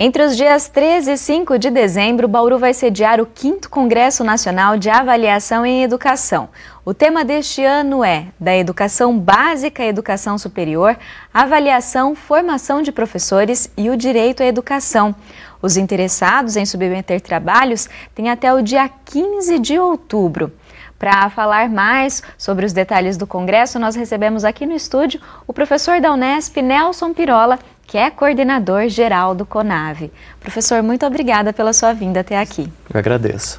Entre os dias 13 e 5 de dezembro, Bauru vai sediar o 5 Congresso Nacional de Avaliação em Educação. O tema deste ano é Da Educação Básica à Educação Superior, Avaliação, Formação de Professores e o Direito à Educação. Os interessados em submeter trabalhos têm até o dia 15 de outubro. Para falar mais sobre os detalhes do congresso, nós recebemos aqui no estúdio o professor da Unesp, Nelson Pirola, que é coordenador geral do CONAVE. Professor, muito obrigada pela sua vinda até aqui. Eu agradeço.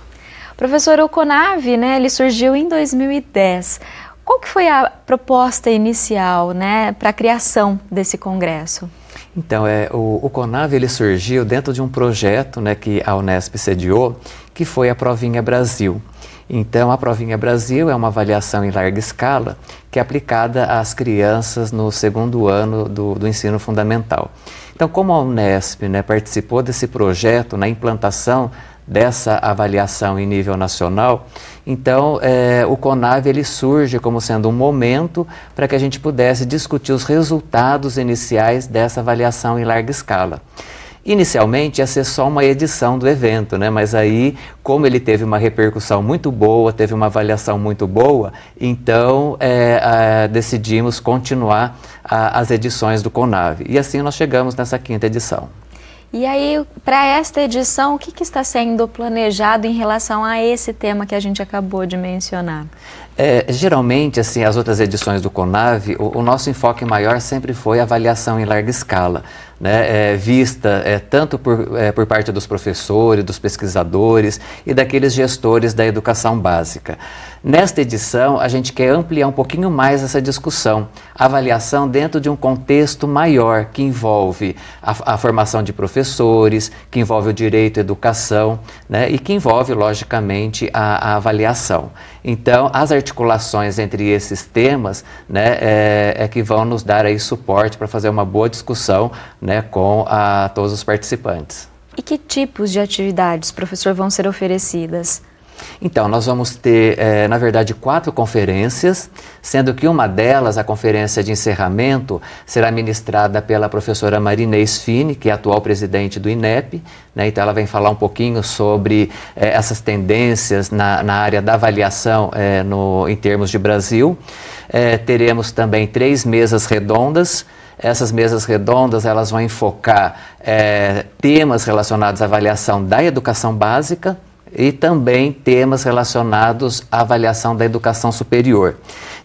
Professor, o CONAVE, né, ele surgiu em 2010. Qual que foi a proposta inicial, né, para a criação desse congresso? Então, é, o, o CONAVE ele surgiu dentro de um projeto né, que a Unesp sediou, que foi a Provinha Brasil. Então, a Provinha Brasil é uma avaliação em larga escala que é aplicada às crianças no segundo ano do, do ensino fundamental. Então, como a Unesp né, participou desse projeto na implantação dessa avaliação em nível nacional, então é, o CONAV ele surge como sendo um momento para que a gente pudesse discutir os resultados iniciais dessa avaliação em larga escala. Inicialmente ia ser só uma edição do evento, né? mas aí, como ele teve uma repercussão muito boa, teve uma avaliação muito boa, então é, é, decidimos continuar a, as edições do Conave. E assim nós chegamos nessa quinta edição. E aí, para esta edição, o que, que, está sendo planejado em relação a esse tema que a gente acabou de mencionar? É, geralmente, assim, as outras edições do CONAV, o, o, nosso enfoque maior sempre foi avaliação em larga escala, né? É, vista é, tanto por, é, por parte dos professores, dos pesquisadores e daqueles gestores da educação básica. Nesta edição, a gente quer ampliar um pouquinho mais essa discussão, avaliação dentro de um contexto maior que envolve a, a formação de professores, que envolve o direito à educação né? e que envolve, logicamente, a, a avaliação. Então, as articulações articulações entre esses temas né, é, é que vão nos dar aí suporte para fazer uma boa discussão né, com a, ah, todos os participantes. E que tipos de atividades, professor, vão ser oferecidas? Então, nós vamos ter, eh, na verdade, quatro conferências, sendo que uma delas, a conferência de encerramento, será ministrada pela professora Marinês Fini, que é atual presidente do INEP. Né? Então, ela vem falar um pouquinho sobre eh, essas tendências na, na, área da avaliação eh, no, em termos de Brasil. teremos também três mesas redondas. Essas mesas redondas elas vão enfocar temas relacionados à avaliação da educação básica, e também temas relacionados à avaliação da educação superior.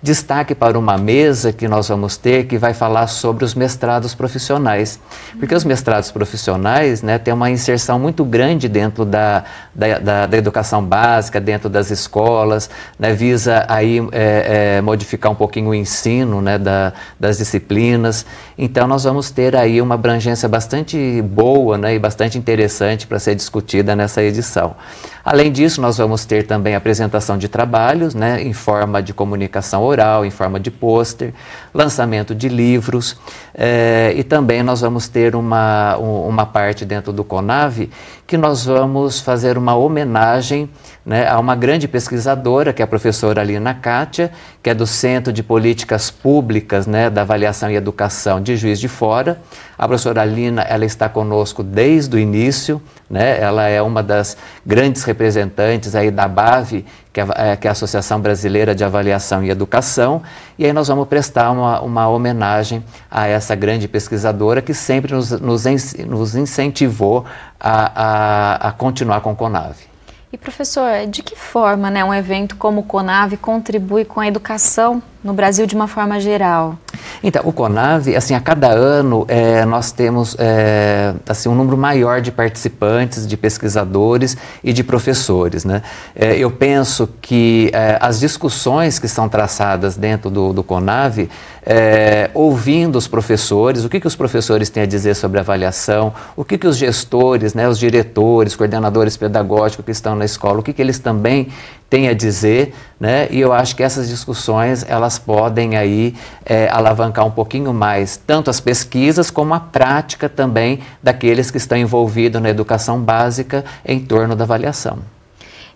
Destaque para uma mesa que nós vamos ter que vai falar sobre os mestrados profissionais, porque os mestrados profissionais né, têm uma inserção muito grande dentro da, da, da, da educação básica, dentro das escolas, né, visa aí é, é, modificar um pouquinho o ensino né, da, das disciplinas. Então nós vamos ter aí uma abrangência bastante boa né, e bastante interessante para ser discutida nessa edição. Além disso, nós vamos ter também apresentação de trabalhos, né, em forma de comunicação oral, em forma de pôster, lançamento de livros, eh, e também nós vamos ter uma, um, uma parte dentro do CONAV que nós vamos fazer uma homenagem né, a uma grande pesquisadora, que é a professora Alina Kátia, que é do Centro de Políticas Públicas né, da Avaliação e Educação de Juiz de Fora. A professora Alina ela está conosco desde o início né? Ela é uma das grandes representantes aí da BAVE, que é, é, que é a Associação Brasileira de Avaliação e Educação, e aí nós vamos prestar uma, uma homenagem a essa grande pesquisadora que sempre nos, nos, nos incentivou a, a, a continuar com o CONAVE. E professor, de que forma né, um evento como o CONAVE contribui com a educação no Brasil de uma forma geral? Então, o Conave, assim, a cada ano é, nós temos é, assim, um número maior de participantes, de pesquisadores e de professores. Né? É, eu penso que é, as discussões que são traçadas dentro do, do Conave, é, ouvindo os professores, o que, que os professores têm a dizer sobre avaliação, o que, que os gestores, né, os diretores, coordenadores pedagógicos que estão na escola, o que, que eles também tem a dizer, né? E eu acho que essas discussões elas podem aí é, alavancar um pouquinho mais tanto as pesquisas como a prática também daqueles que estão envolvidos na educação básica em torno da avaliação.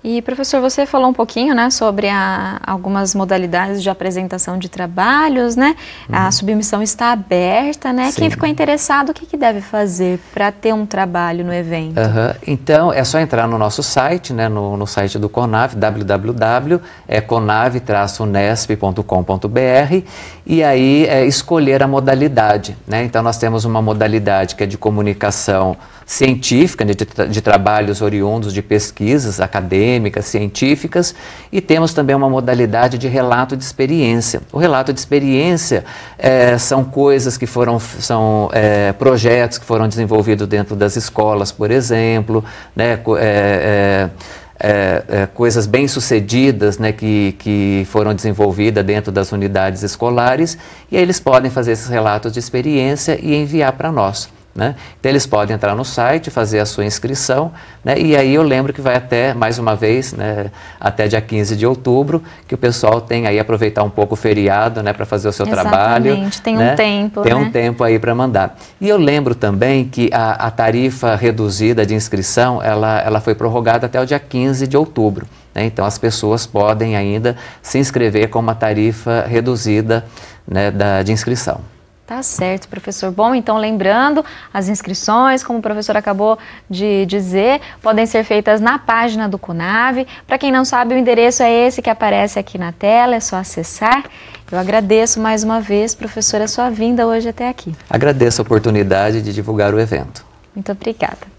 E professor, você falou um pouquinho, né, sobre a, algumas modalidades de apresentação de trabalhos, né? Uhum. A submissão está aberta, né? Sim. Quem ficou interessado, o que, que deve fazer para ter um trabalho no evento? Uhum. Então é só entrar no nosso site, né, no, no site do Conav, www.conave-unesp.com.br é e aí é, escolher a modalidade, né? Então nós temos uma modalidade que é de comunicação científica, né, de, de, trabalhos oriundos de pesquisas acadêmicas, científicas, e temos também uma modalidade de relato de experiência. O relato de experiência é, são coisas que foram, são é, projetos que foram desenvolvidos dentro das escolas, por exemplo, né, é, é, é, coisas bem sucedidas né, que, que foram desenvolvidas dentro das unidades escolares e aí eles podem fazer esses relatos de experiência e enviar para nós. Né? Então eles podem entrar no site, fazer a sua inscrição, né? e aí eu lembro que vai até, mais uma vez, né? até dia 15 de outubro, que o pessoal tem aí aproveitar um pouco o feriado né? para fazer o seu Exatamente. trabalho. Tem um né? tempo. Tem um né? tempo aí para mandar. E eu lembro também que a, a tarifa reduzida de inscrição, ela, ela foi prorrogada até o dia 15 de outubro. Então as pessoas podem ainda se inscrever com uma tarifa reduzida né, da, de inscrição. Tá certo, professor. Bom, então lembrando, as inscrições, como o professor acabou de dizer, podem ser feitas na página do CONAV. Para quem não sabe, o endereço é esse que aparece aqui na tela, é só acessar. Eu agradeço mais uma vez, professora, a sua vinda hoje até aqui. Agradeço a oportunidade de divulgar o evento. Muito obrigada.